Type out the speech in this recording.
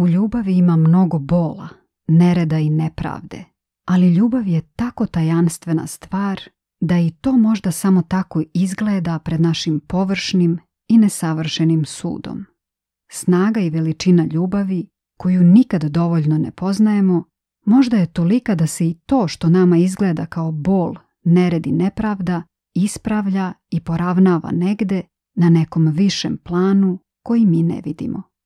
U ljubavi ima mnogo bola, nereda i nepravde, ali ljubav je tako tajanstvena stvar da i to možda samo tako izgleda pred našim površnim i nesavršenim sudom. Snaga i veličina ljubavi, koju nikad dovoljno ne poznajemo, možda je tolika da se i to što nama izgleda kao bol, nered i nepravda ispravlja i poravnava negde na nekom višem planu koji mi ne vidimo.